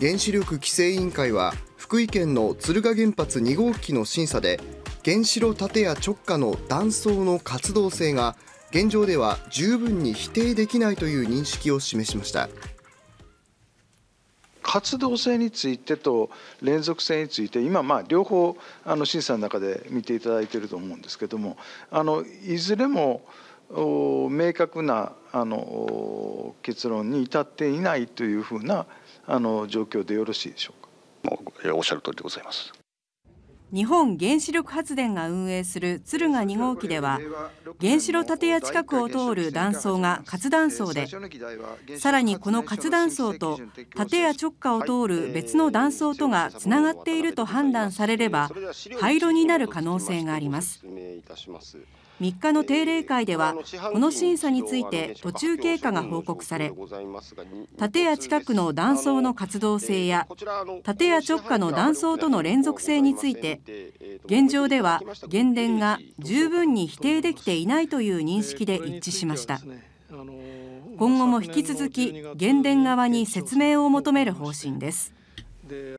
原子力規制委員会は福井県の敦賀原発2号機の審査で原子炉建屋直下の断層の活動性が現状では十分に否定できないという認識を示しました活動性についてと連続性について今まあ両方あの審査の中で見ていただいていると思うんですけどもあのいずれも明確なあの結論に至っていないというふうなあの状況でよろしいでしょうかおっしゃる通りでございます日本原子力発電が運営する敦賀2号機では原子炉建屋近くを通る断層が活断層でさらにこの活断層と建屋直下を通る別の断層とがつながっていると判断されれば廃炉になる可能性がありますいたします3日の定例会ではこの審査について途中経過が報告され建屋近くの断層の活動性や建屋直下の断層との連続性について現状では原電が十分に否定できていないという認識で一致しました今後も引き続き原電側に説明を求める方針です。